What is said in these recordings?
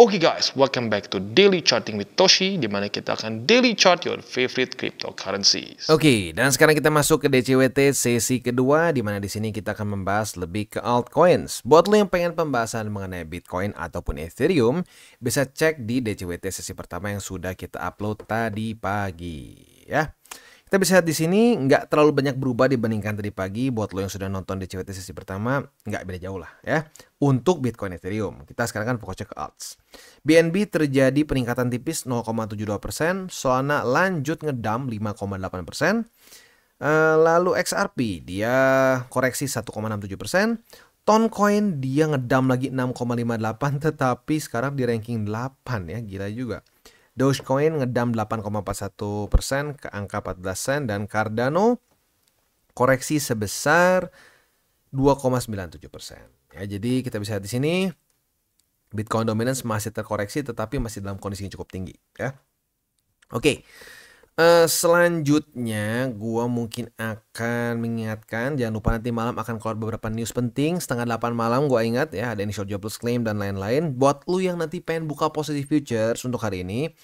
Oke okay guys, welcome back to Daily Charting with Toshi, di mana kita akan daily chart your favorite cryptocurrencies. Oke, okay, dan sekarang kita masuk ke DCWT sesi kedua, di mana di sini kita akan membahas lebih ke altcoins. Buat lo yang pengen pembahasan mengenai Bitcoin ataupun Ethereum, bisa cek di DCWT sesi pertama yang sudah kita upload tadi pagi, ya. Kita bisa lihat di sini nggak terlalu banyak berubah dibandingkan tadi pagi. Buat lo yang sudah nonton di CWT sesi pertama, nggak beda jauh lah ya. Untuk Bitcoin Ethereum, kita sekarang kan fokusnya ke alts. BNB terjadi peningkatan tipis 0,72%, Solana lanjut ngedam 5,8%, eh, lalu XRP dia koreksi 1,67%, Toncoin dia ngedam lagi 6,58 tetapi sekarang di ranking 8 ya, gila juga. Dogecoin ngedam 8,41 persen ke angka 14 sen dan Cardano koreksi sebesar 2,97 persen. Ya, jadi kita bisa lihat di sini Bitcoin dominance masih terkoreksi tetapi masih dalam kondisi yang cukup tinggi. Ya. Oke. Okay. Uh, selanjutnya, gua mungkin akan mengingatkan jangan lupa nanti malam akan keluar beberapa news penting setengah delapan malam gua ingat ya ada initial jobless claim dan lain-lain. Buat lu yang nanti pengen buka positive futures untuk hari ini,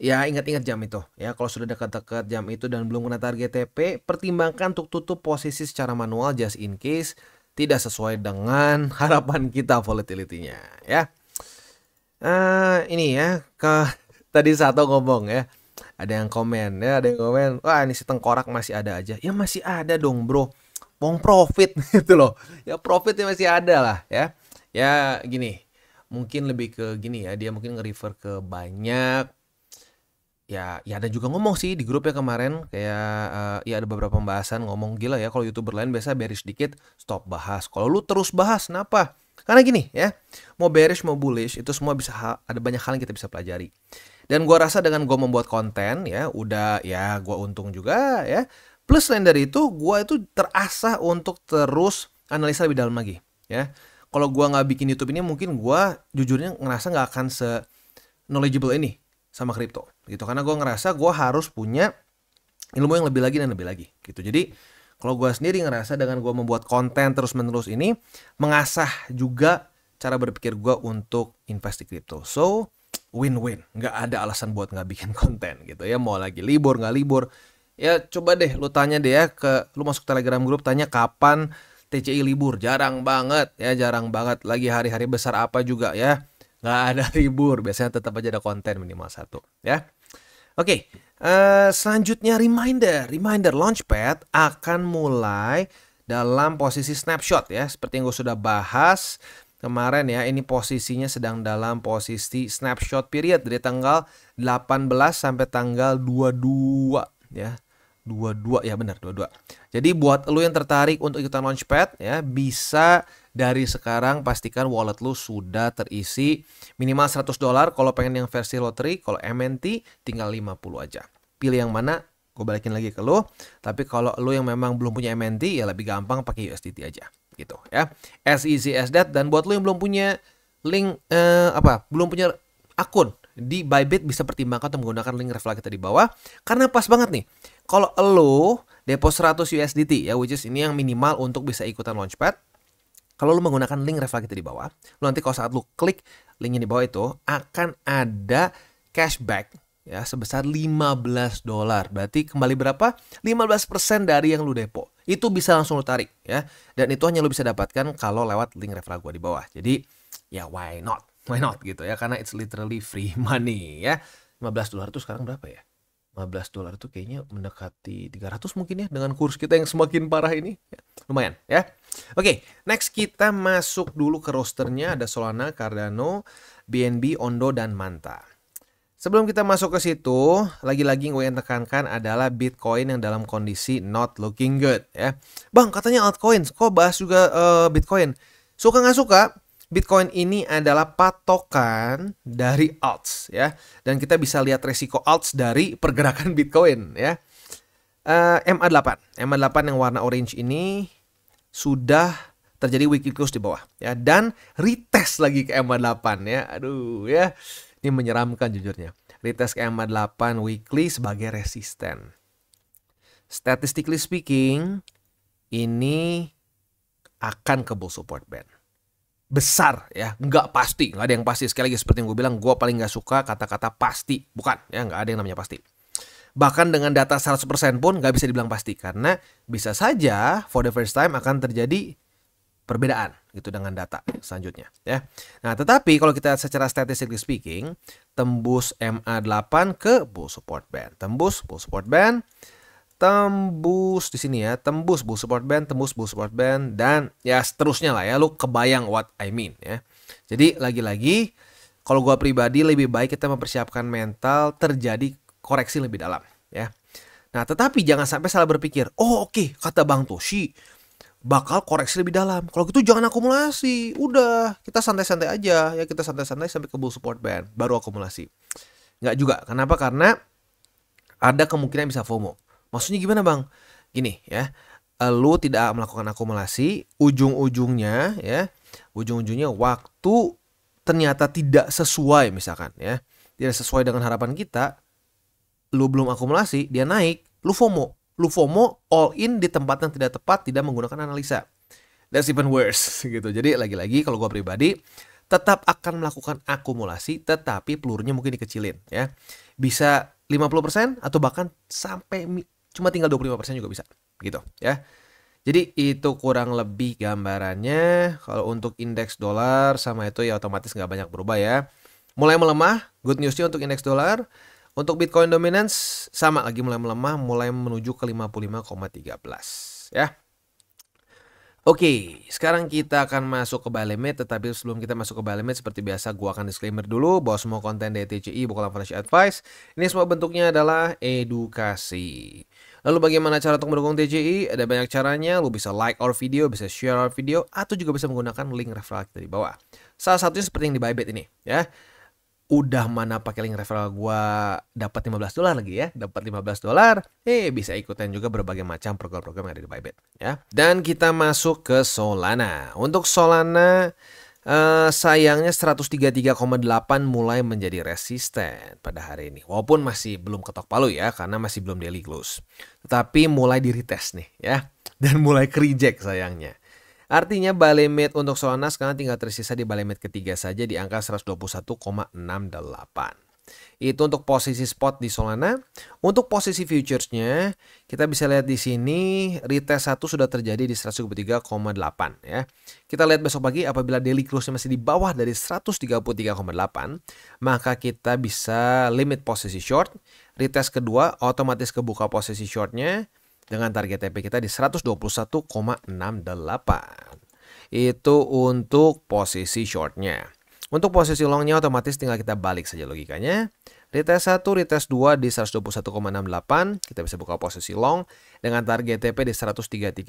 ya ingat-ingat jam itu ya. Kalau sudah dekat-dekat jam itu dan belum kena target TP, pertimbangkan untuk tutup posisi secara manual just in case tidak sesuai dengan harapan kita volatility ya. Uh, ini ya ke tadi satu ngomong ya ada yang komen ya ada yang komen wah ini si tengkorak masih ada aja ya masih ada dong bro wong profit gitu loh ya profitnya masih ada lah ya ya gini mungkin lebih ke gini ya dia mungkin nge-refer ke banyak ya ya ada juga ngomong sih di grup ya kemarin kayak uh, ya ada beberapa pembahasan ngomong gila ya kalau youtuber lain biasa bearish dikit stop bahas kalau lu terus bahas kenapa karena gini ya mau bearish mau bullish itu semua bisa ada banyak hal yang kita bisa pelajari dan gue rasa dengan gue membuat konten ya, udah ya gue untung juga ya. Plus selain dari itu, gue itu terasa untuk terus analisa lebih dalam lagi ya. Kalau gue nggak bikin YouTube ini, mungkin gue jujurnya ngerasa nggak akan se knowledgeable ini sama kripto gitu. Karena gue ngerasa gue harus punya ilmu yang lebih lagi dan lebih lagi gitu. Jadi kalau gue sendiri ngerasa dengan gue membuat konten terus menerus ini mengasah juga cara berpikir gue untuk invest di kripto. So win-win nggak ada alasan buat nggak bikin konten gitu ya mau lagi libur nggak libur ya coba deh lu tanya deh ya ke lu masuk telegram grup tanya kapan TCI libur jarang banget ya jarang banget lagi hari-hari besar apa juga ya nggak ada libur biasanya tetap aja ada konten minimal satu ya oke okay. uh, eh, selanjutnya reminder reminder launchpad akan mulai dalam posisi snapshot ya seperti yang gue sudah bahas kemarin ya ini posisinya sedang dalam posisi snapshot period dari tanggal 18 sampai tanggal 22 ya 22 ya benar 22. Jadi buat lo yang tertarik untuk ikutan launchpad ya bisa dari sekarang pastikan wallet lo sudah terisi minimal 100 dolar kalau pengen yang versi lottery kalau MNT tinggal 50 aja. Pilih yang mana gue balikin lagi ke lo. Tapi kalau lo yang memang belum punya MNT ya lebih gampang pakai USDT aja gitu ya as easy as that dan buat lo yang belum punya link eh, apa belum punya akun di Bybit bisa pertimbangkan atau menggunakan link referral kita di bawah karena pas banget nih kalau lo depo 100 USDT ya which is ini yang minimal untuk bisa ikutan launchpad kalau lo menggunakan link referral kita di bawah lo nanti kalau saat lo klik linknya di bawah itu akan ada cashback ya sebesar 15 dolar berarti kembali berapa 15% dari yang lo depo itu bisa langsung lo tarik ya. Dan itu hanya lo bisa dapatkan kalau lewat link referral gue di bawah. Jadi ya why not? Why not gitu ya karena it's literally free money ya. 15 dolar itu sekarang berapa ya? 15 dolar itu kayaknya mendekati 300 mungkin ya dengan kurs kita yang semakin parah ini. Ya, lumayan ya. Oke, okay, next kita masuk dulu ke rosternya ada Solana, Cardano, BNB, Ondo dan Manta. Sebelum kita masuk ke situ, lagi-lagi gue yang tekankan adalah Bitcoin yang dalam kondisi not looking good ya. Bang, katanya altcoins, kok bahas juga uh, Bitcoin? Suka nggak suka, Bitcoin ini adalah patokan dari alts ya. Dan kita bisa lihat resiko alts dari pergerakan Bitcoin ya. Uh, MA8, MA8 yang warna orange ini sudah terjadi weekly close di bawah ya dan retest lagi ke MA8 ya. Aduh ya. Ini menyeramkan jujurnya. Retest KMA8 weekly sebagai resisten. Statistically speaking, ini akan ke bull support band. Besar ya, nggak pasti, nggak ada yang pasti. Sekali lagi seperti yang gue bilang, gue paling nggak suka kata-kata pasti. Bukan, ya nggak ada yang namanya pasti. Bahkan dengan data 100% pun nggak bisa dibilang pasti. Karena bisa saja for the first time akan terjadi perbedaan gitu dengan data selanjutnya ya. Nah, tetapi kalau kita secara statistik speaking, tembus MA8 ke bull support band, tembus bull support band, tembus di sini ya, tembus bull support band, tembus bull support band dan ya seterusnya lah ya, lu kebayang what I mean ya. Jadi lagi-lagi kalau gua pribadi lebih baik kita mempersiapkan mental terjadi koreksi lebih dalam ya. Nah, tetapi jangan sampai salah berpikir, oh oke, okay, kata Bang Toshi, bakal koreksi lebih dalam. Kalau gitu jangan akumulasi. Udah, kita santai-santai aja ya, kita santai-santai sampai ke bull support band baru akumulasi. Nggak juga. Kenapa? Karena ada kemungkinan bisa FOMO. Maksudnya gimana, Bang? Gini ya. Eh, lu tidak melakukan akumulasi, ujung-ujungnya ya, ujung-ujungnya waktu ternyata tidak sesuai misalkan ya. Tidak sesuai dengan harapan kita, lu belum akumulasi, dia naik, lu FOMO lu FOMO all in di tempat yang tidak tepat tidak menggunakan analisa. That's even worse gitu. Jadi lagi-lagi kalau gua pribadi tetap akan melakukan akumulasi tetapi pelurunya mungkin dikecilin ya. Bisa 50% atau bahkan sampai cuma tinggal 25% juga bisa gitu ya. Jadi itu kurang lebih gambarannya. Kalau untuk indeks dolar sama itu ya otomatis nggak banyak berubah ya. Mulai melemah, good newsnya untuk indeks dolar untuk Bitcoin dominance sama lagi mulai melemah mulai menuju ke 55,13 ya. Oke, sekarang kita akan masuk ke buy limit, tetapi sebelum kita masuk ke buy limit seperti biasa gua akan disclaimer dulu bahwa semua konten dari TCI bukanlah financial advice. Ini semua bentuknya adalah edukasi. Lalu bagaimana cara untuk mendukung TCI? Ada banyak caranya, lu bisa like our video, bisa share our video, atau juga bisa menggunakan link referral kita di bawah. Salah satunya seperti yang di Bybit ini ya udah mana pakai link referral gua dapat 15 dolar lagi ya, dapat 15 dolar, eh bisa ikutin juga berbagai macam program-program yang ada di Bybit ya. Dan kita masuk ke Solana. Untuk Solana Uh, sayangnya 133,8 mulai menjadi resisten pada hari ini. Walaupun masih belum ketok palu ya, karena masih belum daily close. Tetapi mulai di retest nih ya. Dan mulai ke reject sayangnya. Artinya Balai untuk Solana sekarang tinggal tersisa di Balai ketiga saja di angka 121,68. Itu untuk posisi spot di Solana. Untuk posisi futuresnya, kita bisa lihat di sini retest satu sudah terjadi di delapan ya. Kita lihat besok pagi apabila daily close masih di bawah dari 133,8, maka kita bisa limit posisi short. Retest kedua otomatis kebuka posisi shortnya dengan target TP kita di 121,68. Itu untuk posisi shortnya. Untuk posisi longnya otomatis tinggal kita balik saja logikanya. Retest 1, retest 2 di 121,68. Kita bisa buka posisi long dengan target TP di 133,8.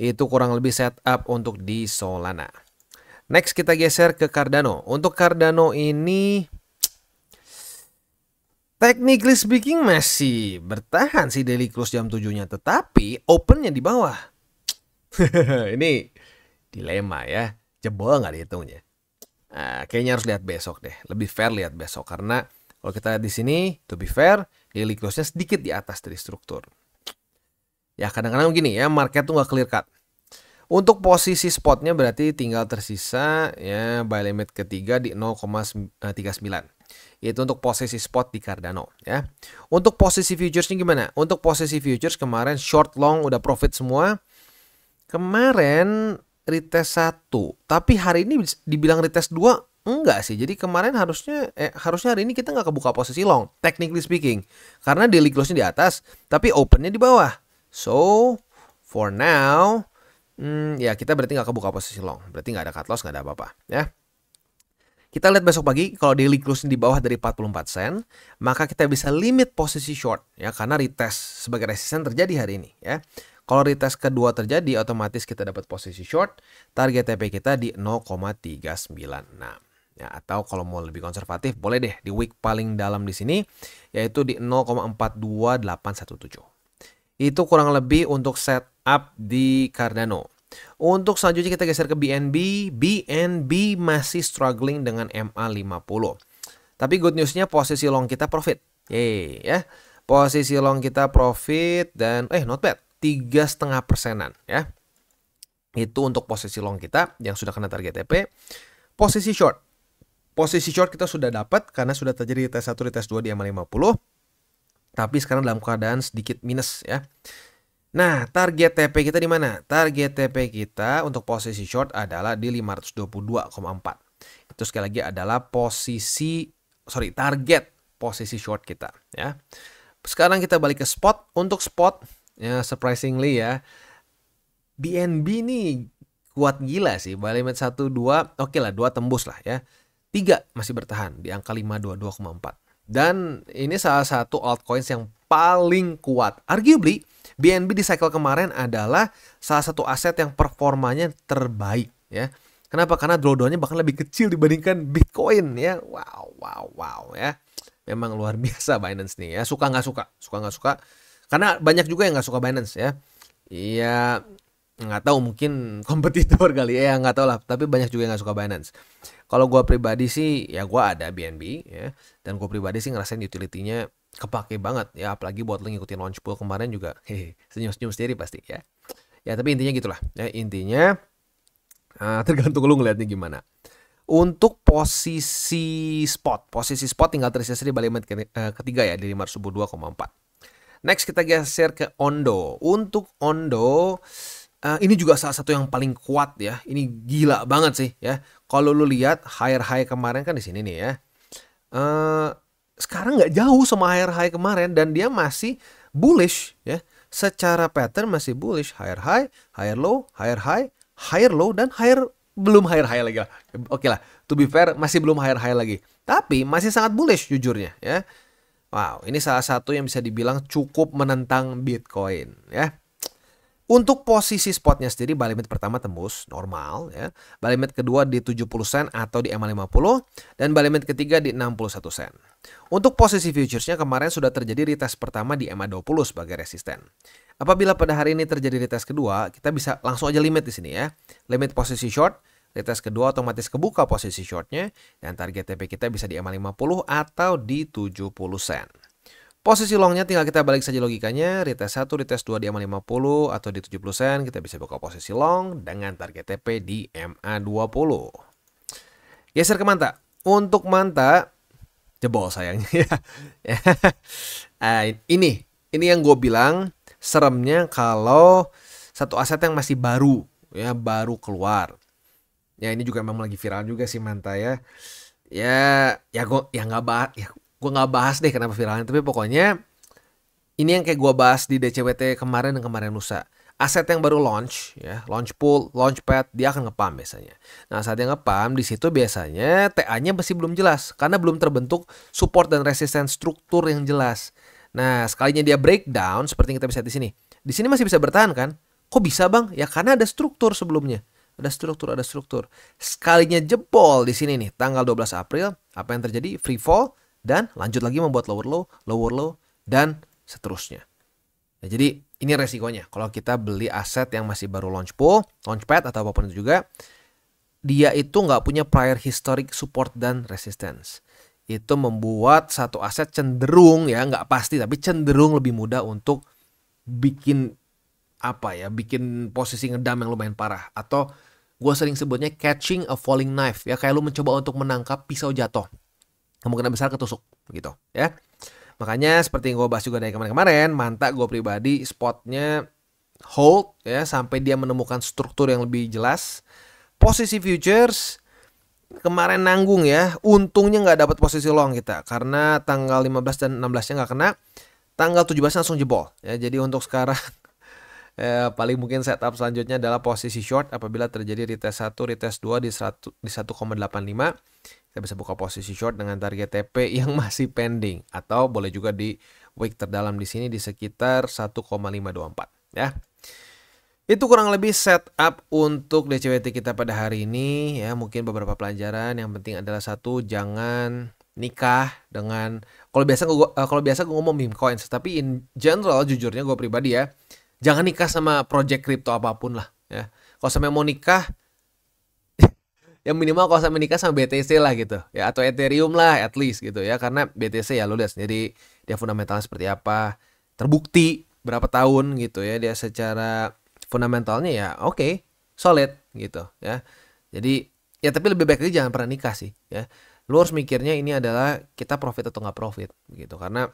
Itu kurang lebih setup untuk di Solana. Next kita geser ke Cardano. Untuk Cardano ini Technically speaking masih bertahan si daily close jam 7-nya tetapi opennya di bawah. Ini dilema ya. Jebol nggak dihitungnya. Nah, kayaknya harus lihat besok deh. Lebih fair lihat besok karena kalau kita lihat di sini to be fair daily close-nya sedikit di atas dari struktur. Ya kadang-kadang gini ya market tuh nggak clear cut. Untuk posisi spotnya berarti tinggal tersisa ya buy limit ketiga di 0,39 eh, yaitu untuk posisi spot di Cardano ya. Untuk posisi futuresnya gimana? Untuk posisi futures kemarin short long udah profit semua. Kemarin retest satu, tapi hari ini dibilang retest dua, enggak sih. Jadi kemarin harusnya eh, harusnya hari ini kita nggak kebuka posisi long technically speaking karena daily close-nya di atas tapi open nya di bawah. So for now hmm, ya kita berarti nggak kebuka posisi long. Berarti nggak ada cut loss, nggak ada apa-apa. Ya. Kita lihat besok pagi kalau daily close di bawah dari 44 sen, maka kita bisa limit posisi short ya karena retest sebagai resisten terjadi hari ini ya. Kalau retest kedua terjadi otomatis kita dapat posisi short, target TP kita di 0,396. Ya, atau kalau mau lebih konservatif boleh deh di week paling dalam di sini yaitu di 0,42817. Itu kurang lebih untuk setup di Cardano. Untuk selanjutnya kita geser ke BNB. BNB masih struggling dengan MA50. Tapi good newsnya posisi long kita profit. Yeay ya. Posisi long kita profit dan eh not bad. Tiga setengah persenan ya. Itu untuk posisi long kita yang sudah kena target TP. Posisi short. Posisi short kita sudah dapat karena sudah terjadi tes 1 di tes 2 di MA50 tapi sekarang dalam keadaan sedikit minus ya. Nah, target TP kita di mana? Target TP kita untuk posisi short adalah di 522,4. Itu sekali lagi adalah posisi sorry, target posisi short kita ya. Sekarang kita balik ke spot. Untuk spot ya surprisingly ya BNB ini kuat gila sih. Balik limit 1 2, oke okay lah 2 tembus lah ya. 3 masih bertahan di angka 522,4. Dan ini salah satu altcoins yang paling kuat. Arguably, BNB di cycle kemarin adalah salah satu aset yang performanya terbaik ya. Kenapa? Karena drawdownnya bahkan lebih kecil dibandingkan Bitcoin ya. Wow, wow, wow ya. Memang luar biasa Binance nih ya. Suka nggak suka, suka nggak suka. Karena banyak juga yang nggak suka Binance ya. Iya, nggak tahu mungkin kompetitor kali ya nggak tahu lah tapi banyak juga yang nggak suka Binance kalau gue pribadi sih ya gue ada BNB ya dan gue pribadi sih ngerasain utilitinya kepake banget ya apalagi buat lo ngikutin launch pool kemarin juga hehe senyum senyum sendiri pasti ya ya tapi intinya gitulah ya intinya uh, tergantung lo ngeliatnya gimana untuk posisi spot posisi spot tinggal tersisa di balik eh, ketiga ya di lima ratus dua empat next kita geser ke Ondo untuk Ondo Eh, ini juga salah satu yang paling kuat ya. Ini gila banget sih ya. Kalau lu lihat higher high kemarin kan di sini nih ya. Uh, sekarang nggak jauh sama higher high kemarin dan dia masih bullish ya. Secara pattern masih bullish higher high, higher low, higher high, higher low dan higher belum higher high lagi lah. Oke okay lah, to be fair masih belum higher high lagi. Tapi masih sangat bullish jujurnya ya. Wow, ini salah satu yang bisa dibilang cukup menentang Bitcoin ya. Untuk posisi spotnya sendiri buy limit pertama tembus normal ya. Buy limit kedua di 70 sen atau di ma 50 dan buy limit ketiga di 61 sen. Untuk posisi futuresnya kemarin sudah terjadi retest pertama di ma 20 sebagai resisten. Apabila pada hari ini terjadi retest kedua, kita bisa langsung aja limit di sini ya. Limit posisi short, retest kedua otomatis kebuka posisi shortnya dan target TP kita bisa di ma 50 atau di 70 sen. Posisi longnya tinggal kita balik saja logikanya, retest 1, retest 2 di MA 50 atau di 70 sen, kita bisa buka posisi long dengan target TP di MA 20. Geser ke manta. Untuk manta, jebol sayangnya ya. Eh, ini, ini yang gue bilang seremnya kalau satu aset yang masih baru ya baru keluar. Ya ini juga memang lagi viral juga sih manta ya. Ya ya gue ya nggak bahas ya gue nggak bahas deh kenapa viralnya tapi pokoknya ini yang kayak gue bahas di DCWT kemarin dan kemarin lusa aset yang baru launch ya launch pool launch pad dia akan ngepam biasanya nah saat dia ngepam di situ biasanya TA-nya masih belum jelas karena belum terbentuk support dan resisten struktur yang jelas nah sekalinya dia breakdown seperti yang kita bisa di sini di sini masih bisa bertahan kan kok bisa bang ya karena ada struktur sebelumnya ada struktur ada struktur sekalinya jebol di sini nih tanggal 12 April apa yang terjadi free fall dan lanjut lagi membuat lower low, lower low, dan seterusnya. Nah, jadi ini resikonya. Kalau kita beli aset yang masih baru launch pool, launchpad atau apapun itu juga, dia itu nggak punya prior historic support dan resistance. Itu membuat satu aset cenderung ya nggak pasti tapi cenderung lebih mudah untuk bikin apa ya, bikin posisi ngedam yang lumayan parah atau gue sering sebutnya catching a falling knife ya kayak lu mencoba untuk menangkap pisau jatuh kemungkinan besar ketusuk gitu ya makanya seperti yang gue bahas juga dari kemarin-kemarin mantap gue pribadi spotnya hold ya sampai dia menemukan struktur yang lebih jelas posisi futures kemarin nanggung ya untungnya nggak dapat posisi long kita karena tanggal 15 dan 16 nya nggak kena tanggal 17 langsung jebol ya jadi untuk sekarang eh, paling mungkin setup selanjutnya adalah posisi short apabila terjadi retest 1, retest 2 di 1 di 1,85 saya bisa buka posisi short dengan target TP yang masih pending atau boleh juga di week terdalam di sini di sekitar 1,524 ya. Itu kurang lebih setup untuk DCWT kita pada hari ini ya. Mungkin beberapa pelajaran yang penting adalah satu jangan nikah dengan kalau biasa gua eh, kalau biasa gue ngomong meme coins tapi in general jujurnya gue pribadi ya jangan nikah sama project crypto apapun lah ya kalau sampai mau nikah yang minimal kalau saya menikah sama BTC lah gitu ya atau Ethereum lah at least gitu ya karena BTC ya lo lihat sendiri dia fundamentalnya seperti apa terbukti berapa tahun gitu ya dia secara fundamentalnya ya oke okay, solid gitu ya jadi ya tapi lebih baik lagi jangan pernah nikah sih ya lo harus mikirnya ini adalah kita profit atau nggak profit gitu karena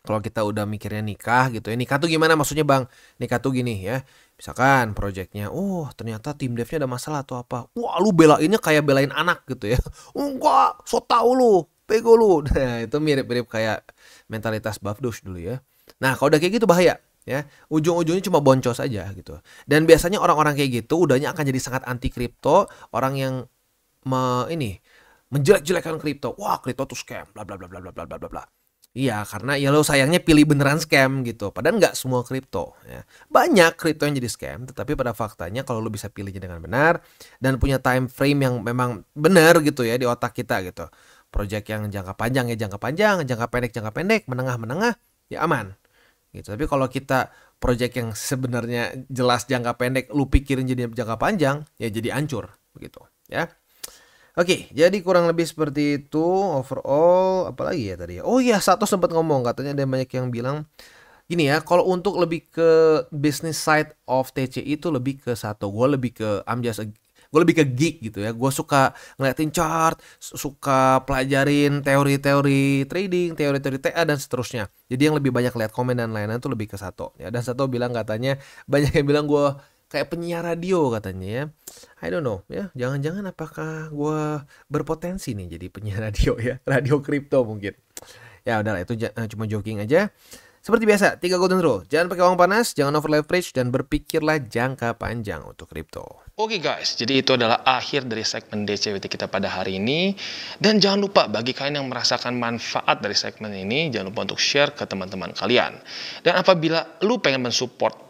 kalau kita udah mikirnya nikah gitu ya nikah tuh gimana maksudnya bang nikah tuh gini ya misalkan proyeknya oh ternyata tim devnya ada masalah atau apa wah lu belainnya kayak belain anak gitu ya enggak so tau lu pego lu nah itu mirip-mirip kayak mentalitas babdos dulu ya nah kalau udah kayak gitu bahaya ya ujung-ujungnya cuma boncos aja gitu dan biasanya orang-orang kayak gitu udahnya akan jadi sangat anti kripto orang yang me, ini menjelek-jelekan kripto wah kripto tuh scam bla bla bla bla bla bla bla bla Iya, karena ya lo sayangnya pilih beneran scam gitu. Padahal nggak semua kripto. Ya. Banyak kripto yang jadi scam, tetapi pada faktanya kalau lo bisa pilihnya dengan benar dan punya time frame yang memang benar gitu ya di otak kita gitu. Project yang jangka panjang ya jangka panjang, jangka pendek jangka pendek, menengah menengah ya aman. Gitu. Tapi kalau kita project yang sebenarnya jelas jangka pendek, lo pikirin jadi jangka panjang, ya jadi ancur begitu. Ya. Oke, jadi kurang lebih seperti itu overall. Apalagi ya tadi ya. Oh iya, satu sempat ngomong katanya ada banyak yang bilang gini ya. Kalau untuk lebih ke business side of TC itu lebih ke satu. Gue lebih ke I'm just a, gue lebih ke geek gitu ya. Gue suka ngeliatin chart, suka pelajarin teori-teori trading, teori-teori TA dan seterusnya. Jadi yang lebih banyak lihat komen dan lain-lain itu lebih ke satu. Ya, dan satu bilang katanya banyak yang bilang gue kayak penyiar radio katanya ya. I don't know ya. Jangan-jangan apakah gue berpotensi nih jadi penyiar radio ya, radio kripto mungkin. Ya udahlah itu eh, cuma joking aja. Seperti biasa, tiga golden rule. Jangan pakai uang panas, jangan over leverage, dan berpikirlah jangka panjang untuk kripto. Oke okay guys, jadi itu adalah akhir dari segmen DCWT kita pada hari ini. Dan jangan lupa bagi kalian yang merasakan manfaat dari segmen ini, jangan lupa untuk share ke teman-teman kalian. Dan apabila lu pengen mensupport